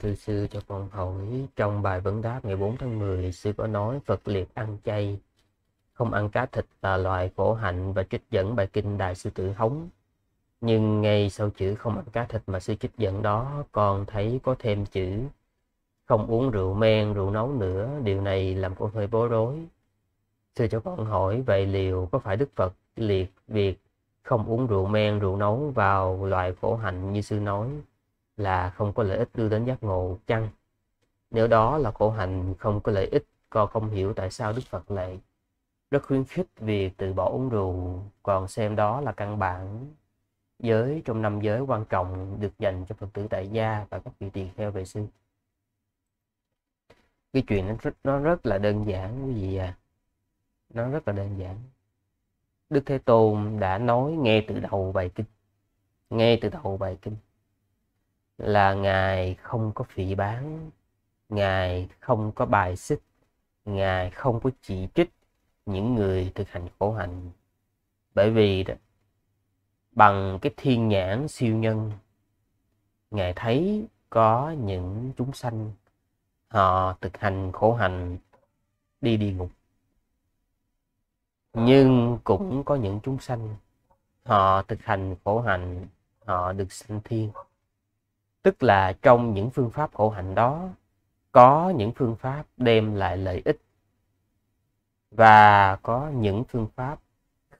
cư ờ, sư cho con hỏi trong bài vấn đáp ngày 4 tháng 10 sư có nói Phật liệt ăn chay không ăn cá thịt là loại khổ hạnh và trích dẫn bài kinh đại sư tử hống nhưng ngay sau chữ không ăn cá thịt mà sư trích dẫn đó còn thấy có thêm chữ không uống rượu men rượu nấu nữa điều này làm con hơi bối rối sư cho con hỏi vậy liệu có phải đức phật liệt việc không uống rượu men rượu nấu vào loại khổ hạnh như sư nói là không có lợi ích đưa đến giác ngộ chăng nếu đó là khổ hạnh không có lợi ích con không hiểu tại sao đức phật lại rất khuyến khích việc từ bỏ uống rượu còn xem đó là căn bản giới trong năm giới quan trọng được dành cho phật tử tại gia và các vị tỳ kheo vệ sư cái chuyện nó rất, nó rất là đơn giản quý vị à nó rất là đơn giản đức thế tôn đã nói nghe từ đầu bài kinh nghe từ đầu bài kinh là ngài không có phỉ bán ngài không có bài xích ngài không có chỉ trích những người thực hành khổ hạnh bởi vì đó, bằng cái thiên nhãn siêu nhân ngài thấy có những chúng sanh họ thực hành khổ hạnh đi địa ngục nhưng cũng có những chúng sanh họ thực hành khổ hạnh họ được sanh thiên tức là trong những phương pháp khổ hạnh đó có những phương pháp đem lại lợi ích và có những phương pháp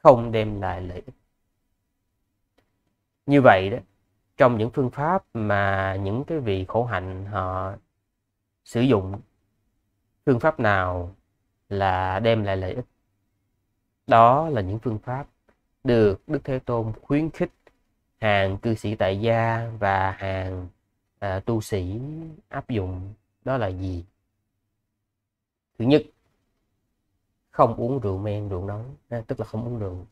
không đem lại lợi ích như vậy đó trong những phương pháp mà những cái vị khổ hạnh họ sử dụng phương pháp nào là đem lại lợi ích đó là những phương pháp được đức thế tôn khuyến khích hàng cư sĩ tại gia và hàng à, tu sĩ áp dụng đó là gì thứ nhất không uống rượu men rượu nóng ha, à, tức là không uống rượu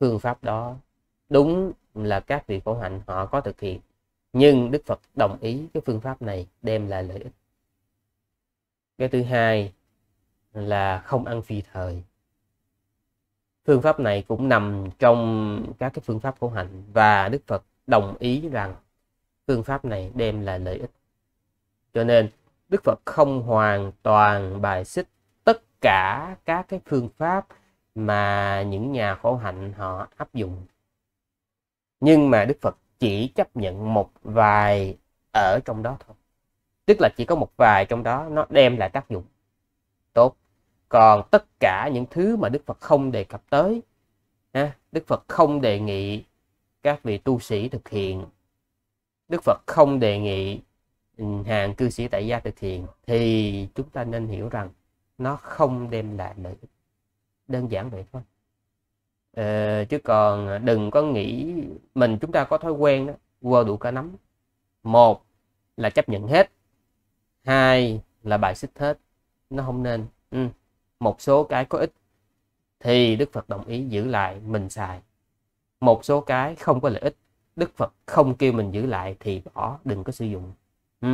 phương pháp đó đúng là các vị khổ hạnh họ có thực hiện nhưng đức phật đồng ý cái phương pháp này đem lại lợi ích cái thứ hai là không ăn phi thời phương pháp này cũng nằm trong các cái phương pháp khổ hạnh và Đức Phật đồng ý rằng phương pháp này đem lại lợi ích. Cho nên Đức Phật không hoàn toàn bài xích tất cả các cái phương pháp mà những nhà khổ hạnh họ áp dụng. Nhưng mà Đức Phật chỉ chấp nhận một vài ở trong đó thôi. Tức là chỉ có một vài trong đó nó đem lại tác dụng tốt còn tất cả những thứ mà đức phật không đề cập tới ha, đức phật không đề nghị các vị tu sĩ thực hiện đức phật không đề nghị ừ, hàng cư sĩ tại gia thực hiện thì chúng ta nên hiểu rằng nó không đem lại lợi ích đơn giản vậy thôi ờ, chứ còn đừng có nghĩ mình chúng ta có thói quen đó quơ đủ cả nắm một là chấp nhận hết hai là bài xích hết nó không nên ừ một số cái có ích thì Đức Phật đồng ý giữ lại mình xài. Một số cái không có lợi ích, Đức Phật không kêu mình giữ lại thì bỏ, đừng có sử dụng. Ừ.